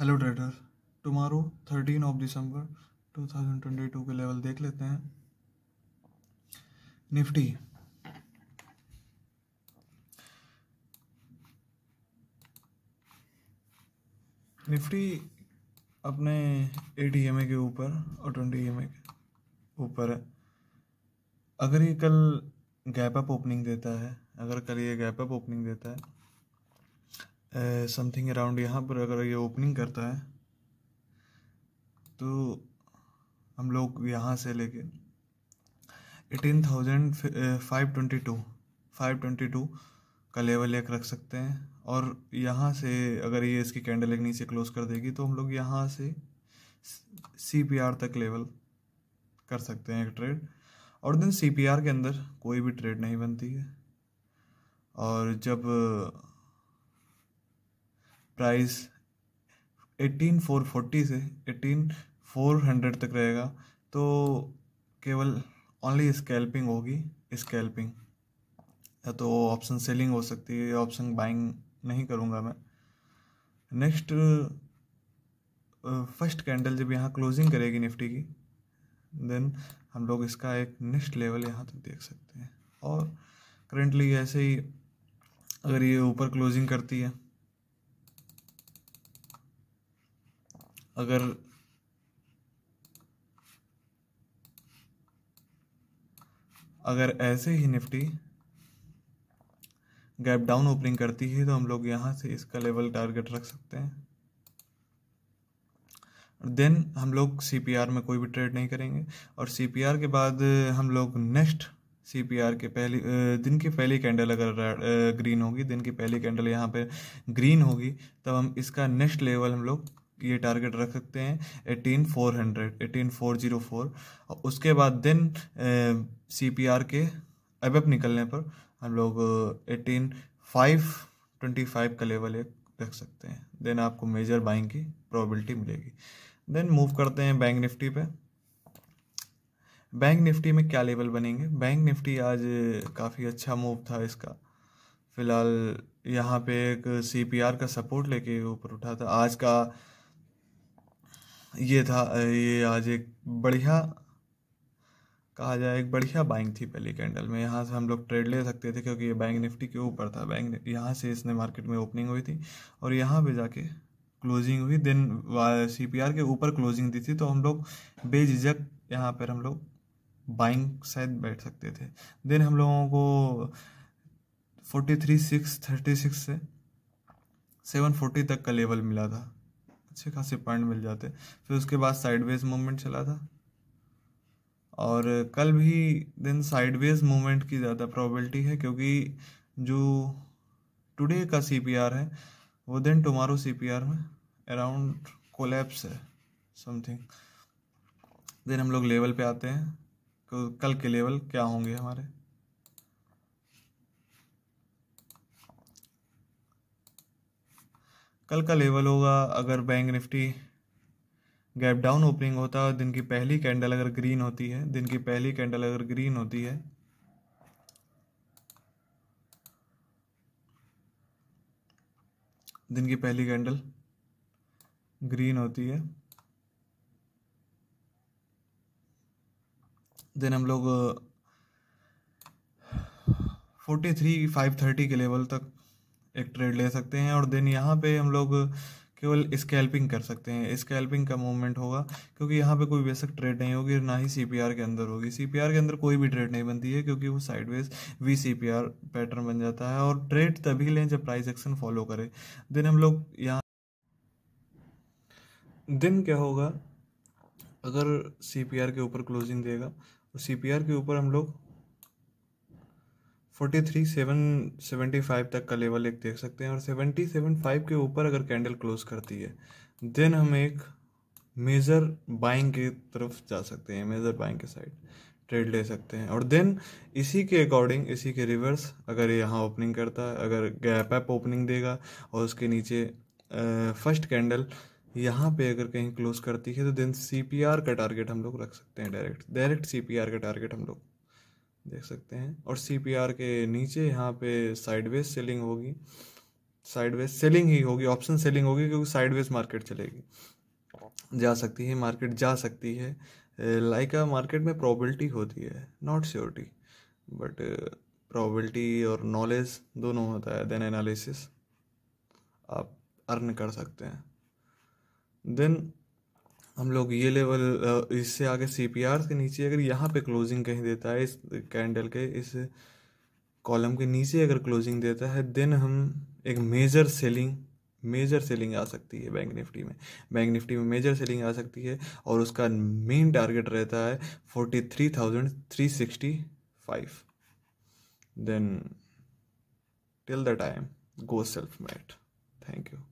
hello trader tomorrow thirteen of December two thousand twenty two के level देख लेते हैं निफ्टी निफ्टी अपने एट ई के ऊपर और ट्वेंटी ई के ऊपर है अगर ये कल गैप अप ओपनिंग देता है अगर कल ये गैप अप ओपनिंग देता है समथिंग अराउंड यहाँ पर अगर ये ओपनिंग करता है तो हम लोग यहाँ से लेके eighteen thousand five twenty two five twenty two का लेवल एक रख सकते हैं और यहाँ से अगर ये इसकी कैंडल एक नीचे क्लोज कर देगी तो हम लोग यहाँ से सी पी आर तक लेवल कर सकते हैं एक ट्रेड और दिन सी पी आर के अंदर कोई भी ट्रेड नहीं बनती है और जब प्राइस 18440 से 18400 तक रहेगा तो केवल ओनली स्कैल्पिंग होगी स्कैल्पिंग तो ऑप्शन सेलिंग हो सकती है ऑप्शन बाइंग नहीं करूँगा मैं नेक्स्ट फर्स्ट कैंडल जब यहाँ क्लोजिंग करेगी निफ्टी की देन हम लोग इसका एक नेक्स्ट लेवल यहाँ तक देख सकते हैं और करेंटली ऐसे ही अगर ये ऊपर क्लोजिंग करती है अगर अगर ऐसे ही निफ्टी गैप डाउन ओपनिंग करती है तो हम लोग यहाँ से इसका लेवल टारगेट रख सकते हैं देन हम लोग सी में कोई भी ट्रेड नहीं करेंगे और सी के बाद हम लोग नेक्स्ट सी के पहली दिन की पहली कैंडल अगर ग्रीन होगी दिन की पहली कैंडल यहाँ पे ग्रीन होगी तब हम इसका नेक्स्ट लेवल हम लोग ये टारगेट रख सकते हैं eighteen four hundred eighteen four zero four उसके बाद दिन सी पी आर के अब अब निकलने पर हम लोग एटीन फाइव ट्वेंटी फाइव का लेवल एक रख सकते हैं देन आपको मेजर बाइंग की प्रोबेबिलिटी मिलेगी देन मूव करते हैं बैंक निफ्टी पे बैंक निफ्टी में क्या लेवल बनेंगे बैंक निफ्टी आज काफ़ी अच्छा मूव था इसका फिलहाल यहाँ पे एक सीपीआर का सपोर्ट लेके ऊपर उठा था आज का ये था ये आज एक बढ़िया कहा जाए एक बढ़िया बाइंग थी पहली कैंडल में यहाँ से हम लोग ट्रेड ले सकते थे क्योंकि ये बैंक निफ्टी के ऊपर था बैंक यहाँ से इसने मार्केट में ओपनिंग हुई थी और यहाँ पे जाके क्लोजिंग हुई देन सी पी आर के ऊपर क्लोजिंग दी थी तो हम लोग बेझिझक यहाँ पर हम लोग बाइंग शायद बैठ सकते थे देन हम लोगों को forty three six thirty six से सेवन फोर्टी तक का लेवल मिला था अच्छे खासे पॉइंट मिल जाते फिर उसके बाद साइडवेज मूवमेंट चला था और कल भी दिन साइडवेज मूवमेंट की ज़्यादा प्रोबेबिलिटी है क्योंकि जो टुडे का सी है वो दिन टुमारो सी में अराउंड कोलेप्स है समथिंग देन हम लोग लेवल पे आते हैं तो कल के लेवल क्या होंगे हमारे कल का लेवल होगा अगर Bank Nifty gap down opening होता है दिन की पहली कैंडल अगर ग्रीन होती है दिन की पहली कैंडल अगर ग्रीन होती है दिन की पहली कैंडल ग्रीन होती है देन हम लोग फोर्टी थ्री फाइव थर्टी के लेवल तक एक ट्रेड ले सकते हैं और देन यहाँ पे हम लोग केवल स्कैल्पिंग कर सकते हैं स्कैल्पिंग का मूवमेंट होगा क्योंकि यहाँ पे कोई बेसिक ट्रेड नहीं होगी ना ही सी के अंदर होगी सी के अंदर कोई भी ट्रेड नहीं बनती है क्योंकि वो साइडवेज वी सी पैटर्न बन जाता है और ट्रेड तभी लें जब प्राइस एक्शन फॉलो करें देन हम लोग यहाँ दिन क्या होगा अगर सी के ऊपर क्लोजिंग देगा और सी के ऊपर हम लोग forty three seven seventy five तक का लेवल एक देख सकते हैं और सेवेंटी सेवन फाइव के ऊपर अगर कैंडल क्लोज करती है देन हम एक मेजर बाइंग की तरफ जा सकते हैं मेजर बाइंग के साइड ट्रेड ले सकते हैं और देन इसी के अकॉर्डिंग इसी के रिवर्स अगर यहाँ ओपनिंग करता है अगर गैप ऐप ओपनिंग देगा और उसके नीचे फर्स्ट कैंडल यहाँ पे अगर कहीं क्लोज करती है तो देन सी का टारगेट हम लोग रख सकते हैं डायरेक्ट डायरेक्ट सी का टारगेट हम लोग देख सकते हैं और सी के नीचे यहाँ पे साइडवेज सेलिंग होगी साइडवेज सेलिंग ही होगी ऑप्शन सेलिंग होगी क्योंकि साइडवेज मार्केट चलेगी जा सकती है मार्केट जा सकती है लाइका मार्केट में प्रॉबिलिटी होती है नॉट श्योरिटी बट प्रॉबिलिटी और नॉलेज दोनों होता है देन एनालिसिस आप अर्न कर सकते हैं देन हम लोग ये लेवल इससे आगे सी पी आर के नीचे अगर यहाँ पे क्लोजिंग कहीं देता है इस कैंडल के इस कॉलम के नीचे अगर क्लोजिंग देता है देन हम एक मेजर सेलिंग मेजर सेलिंग आ सकती है बैंक निफ्टी में बैंक निफ्टी में मेजर सेलिंग आ सकती है और उसका मेन टारगेट रहता है forty three thousand three sixty five then till the time go self mate thank you